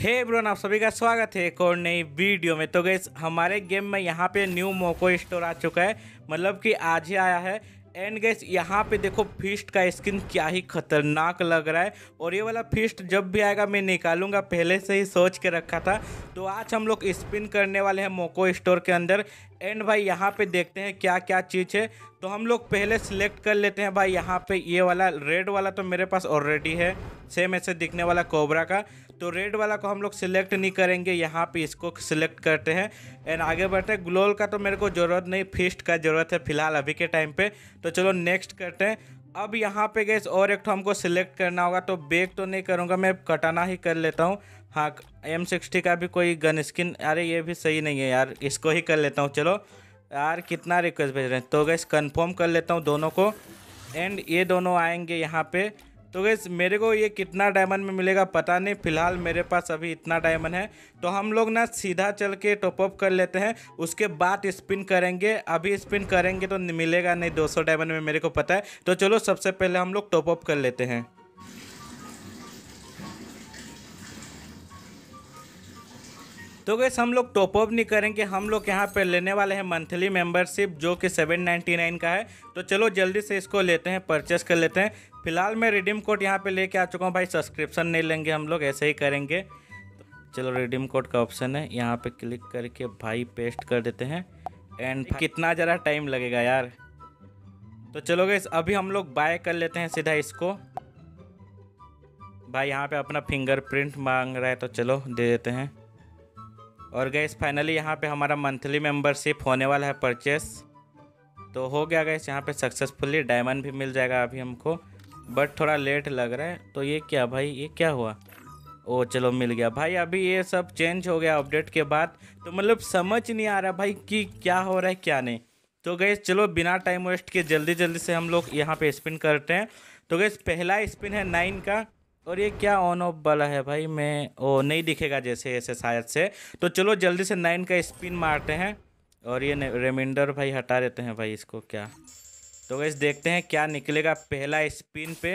हे hey brown आप सभी का स्वागत है एक और नई वीडियो में तो गैस हमारे गेम में यहाँ पे न्यू मोको स्टोर आ चुका है मतलब कि आज ही आया है एंड गैस यहाँ पे देखो फिस्ट का स्किन क्या ही खतरनाक लग रहा है और ये वाला फिस्ट जब भी आएगा मैं निकालूंगा पहले से ही सोच के रखा था तो आज हम लोग स्पिन करने वाले हैं मोको स्टोर के अंदर एंड भाई यहाँ पे देखते हैं क्या क्या चीज़ है तो हम लोग पहले सिलेक्ट कर लेते हैं भाई यहाँ पे ये वाला रेड वाला तो मेरे पास ऑलरेडी है सेम ऐसे दिखने वाला कोबरा का तो रेड वाला को हम लोग सिलेक्ट नहीं करेंगे यहाँ पे इसको सिलेक्ट करते हैं एंड आगे बढ़ते हैं ग्लोल का तो मेरे को ज़रूरत नहीं फिस्ट का ज़रूरत है फिलहाल अभी के टाइम पर तो चलो नेक्स्ट करते हैं अब यहाँ पे गैस और एक तो हमको सिलेक्ट करना होगा तो बेक तो नहीं करूँगा मैं कटाना ही कर लेता हूँ हाँ एम सिक्सटी का भी कोई गन स्किन अरे ये भी सही नहीं है यार इसको ही कर लेता हूँ चलो यार कितना रिक्वेस्ट भेज रहे हैं तो गैस कंफर्म कर लेता हूँ दोनों को एंड ये दोनों आएंगे यहाँ पे तो गैस मेरे को ये कितना डायमंड में मिलेगा पता नहीं फिलहाल मेरे पास अभी इतना डायमंड है तो हम लोग ना सीधा चल के टॉपअप कर लेते हैं उसके बाद स्पिन करेंगे अभी स्पिन करेंगे तो मिलेगा नहीं 200 डायमंड में मेरे को पता है तो चलो सबसे पहले हम लोग टॉपअप कर लेते हैं तो गैस हम लोग टॉपअप नहीं करेंगे हम लोग यहाँ पर लेने वाले हैं मंथली मेंबरशिप जो कि 799 का है तो चलो जल्दी से इसको लेते हैं परचेस कर लेते हैं फिलहाल मैं रिडीम कोड यहाँ पे लेके आ चुका हूँ भाई सब्सक्रिप्शन नहीं लेंगे हम लोग ऐसे ही करेंगे तो चलो रिडीम कोड का ऑप्शन है यहाँ पर क्लिक करके भाई पेस्ट कर देते हैं एंड कितना ज़रा टाइम लगेगा यार तो चलो गैस अभी हम लोग बाय कर लेते हैं सीधा इसको भाई यहाँ पे अपना फिंगरप्रिंट मांग रहा है तो चलो दे देते हैं और गैस फाइनली यहाँ पे हमारा मंथली मेंबरशिप होने वाला है परचेस तो हो गया गैस यहाँ पे सक्सेसफुली डायमंड भी मिल जाएगा अभी हमको बट थोड़ा लेट लग रहा है तो ये क्या भाई ये क्या हुआ ओ चलो मिल गया भाई अभी ये सब चेंज हो गया अपडेट के बाद तो मतलब समझ नहीं आ रहा भाई कि क्या हो रहा है क्या नहीं तो गैस चलो बिना टाइम वेस्ट के जल्दी जल्दी से हम लोग यहाँ पर स्पिन करते हैं तो गैस पहला स्पिन है नाइन का और ये क्या ऑन ऑफ वाला है भाई मैं ओ नहीं दिखेगा जैसे ऐसे शायद से तो चलो जल्दी से नाइन का स्पिन मारते हैं और ये रिमाइंडर भाई हटा देते हैं भाई इसको क्या तो वैसे देखते हैं क्या निकलेगा पहला स्पिन पे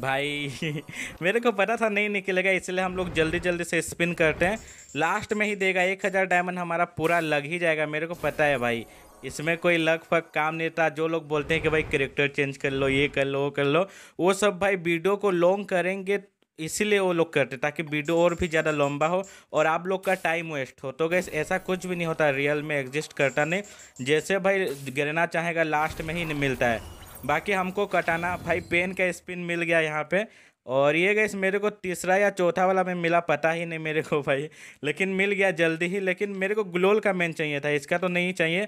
भाई मेरे को पता था नहीं निकलेगा इसलिए हम लोग जल्दी जल्दी से स्पिन करते हैं लास्ट में ही देगा एक हज़ार डायमंड हमारा पूरा लग ही जाएगा मेरे को पता है भाई इसमें कोई लग फक काम नहीं था जो लोग बोलते हैं कि भाई करेक्टर चेंज कर लो ये कर लो वो कर लो वो सब भाई वीडियो को लॉन्ग करेंगे इसीलिए वो लोग करते ताकि वीडियो और भी ज़्यादा लंबा हो और आप लोग का टाइम वेस्ट हो तो गैस ऐसा कुछ भी नहीं होता रियल में एग्जिस्ट करता नहीं जैसे भाई गिरना चाहेगा लास्ट में ही नहीं मिलता है बाकी हमको कटाना भाई पेन का स्पिन मिल गया यहाँ पे और ये गैस मेरे को तीसरा या चौथा वाला में मिला पता ही नहीं मेरे को भाई लेकिन मिल गया जल्दी ही लेकिन मेरे को ग्लोल का मेन चाहिए था इसका तो नहीं चाहिए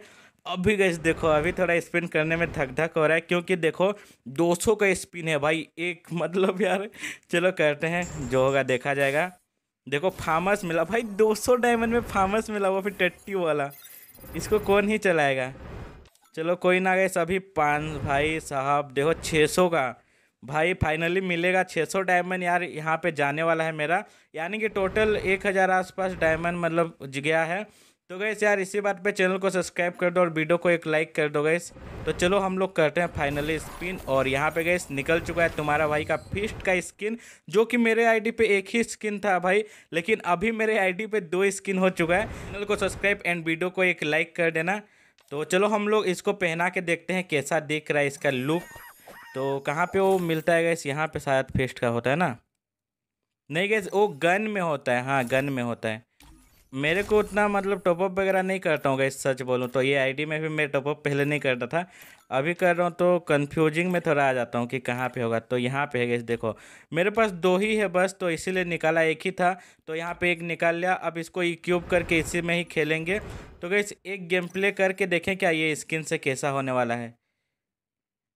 अभी गैस देखो अभी थोड़ा स्पिन करने में धक धक हो रहा है क्योंकि देखो 200 का स्पिन है भाई एक मतलब यार चलो करते हैं जो होगा देखा जाएगा देखो फार्मस मिला भाई 200 डायमंड में फार्मस मिला वो फिर टट्टी वाला इसको कौन ही चलाएगा चलो कोई ना गए सभी पाँच भाई साहब देखो 600 का भाई फाइनली मिलेगा 600 डायमंड यार यहाँ पे जाने वाला है मेरा यानी कि टोटल 1000 आसपास डायमंड मतलब गया है तो गैस यार इसी बात पे चैनल को सब्सक्राइब कर दो और वीडियो को एक लाइक कर दो गैस तो चलो हम लोग करते हैं फाइनली स्पिन और यहाँ पे गैस निकल चुका है तुम्हारा भाई का फिस्ट का स्किन जो कि मेरे आईडी पे एक ही स्किन था भाई लेकिन अभी मेरे आईडी पे दो स्किन हो चुका है चैनल को सब्सक्राइब एंड वीडियो को एक लाइक कर देना तो चलो हम लोग इसको पहना के देखते हैं कैसा देख रहा है इसका लुक तो कहाँ पर वो मिलता है गैस यहाँ पर शायद फिस्ट का होता है ना नहीं गैस वो गन में होता है हाँ गन में होता है मेरे को उतना मतलब टॉपअप वगैरह नहीं करता हूँ गाइस सच बोलूँ तो ये आईडी में भी मैं टॉपअप पहले नहीं करता था अभी कर रहा हूँ तो कंफ्यूजिंग में थोड़ा आ जाता हूँ कि कहाँ पे होगा तो यहाँ पे है गाइस देखो मेरे पास दो ही है बस तो इसीलिए निकाला एक ही था तो यहाँ पे एक निकाल लिया अब इसको इक्यूब करके इसी में ही खेलेंगे तो गैस एक गेम प्ले करके देखें क्या ये स्किन से कैसा होने वाला है